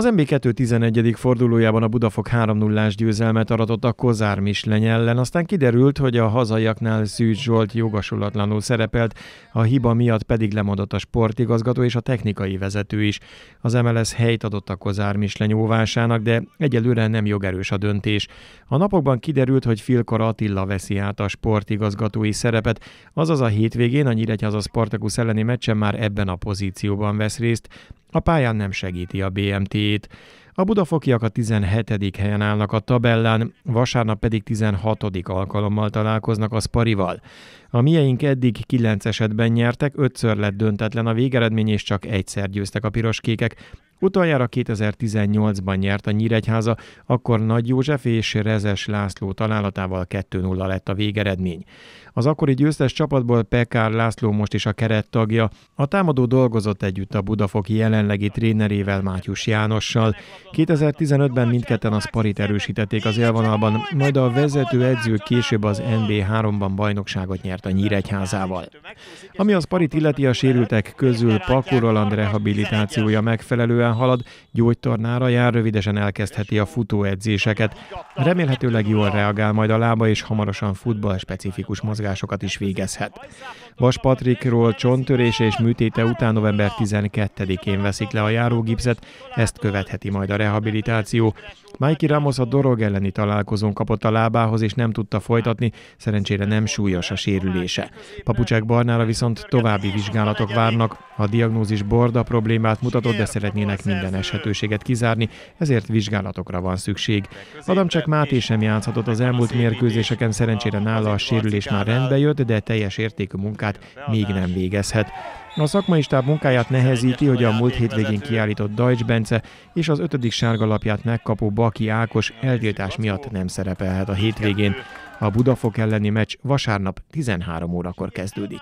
Az MB2 11. fordulójában a Budafok 3 0 győzelmet aratott a Kozár Mislen ellen, aztán kiderült, hogy a hazaiaknál Szűcs Zsolt jogosulatlanul szerepelt, a hiba miatt pedig lemondott a sportigazgató és a technikai vezető is. Az MLS helyt adott a Kozár Mislen óvásának, de egyelőre nem jogerős a döntés. A napokban kiderült, hogy Filkor Attila veszi át a sportigazgatói szerepet, azaz a hétvégén a Nyíregyháza Spartakusz elleni meccsen már ebben a pozícióban vesz részt, a pályán nem segíti a BMT-t. A budafokiak a 17. helyen állnak a tabellán, vasárnap pedig 16. alkalommal találkoznak a Sparival. A mieink eddig 9 esetben nyertek, 5-ször lett döntetlen a végeredmény, és csak egyszer győztek a piroskékek. Utoljára 2018-ban nyert a Nyíregyháza, akkor Nagy József és Rezes László találatával 2-0 lett a végeredmény. Az akkori győztes csapatból Pekár László most is a kerettagja. A támadó dolgozott együtt a Budafoki jelenlegi trénerével Mátyus Jánossal. 2015-ben mindketten a Sparit erősítették az élvonalban, majd a vezető edző később az NB3-ban bajnokságot nyert a Nyíregyházával. Ami a Sparit illeti a sérültek közül Roland rehabilitációja megfelelően gyorsan halad, gyógytornára jár, rövidesen elkezdheti a futóedzéseket. Remélhetőleg jól reagál majd a lába, és hamarosan futball specifikus mozgásokat is végezhet. Vas Patrikról csonttörése és műtéte után november 12-én veszik le a járógipszet, ezt követheti majd a rehabilitáció. Mikey Ramos a dorog elleni találkozón kapott a lábához, és nem tudta folytatni, szerencsére nem súlyos a sérülése. Papucsák Barnára viszont további vizsgálatok várnak. A diagnózis borda problémát mutatott, de szeretnének akarják minden eshetőséget kizárni, ezért vizsgálatokra van szükség. Adamcsák Máté sem játszhatott az elmúlt mérkőzéseken, szerencsére nála a sérülés már rendbe jött, de teljes értékű munkát még nem végezhet. A szakmai stáb munkáját nehezíti, hogy a múlt hétvégén kiállított Dajcs Bence és az ötödik sárgalapját megkapó Baki Ákos eltiltás miatt nem szerepelhet a hétvégén. A Budafok elleni meccs vasárnap 13 órakor kezdődik.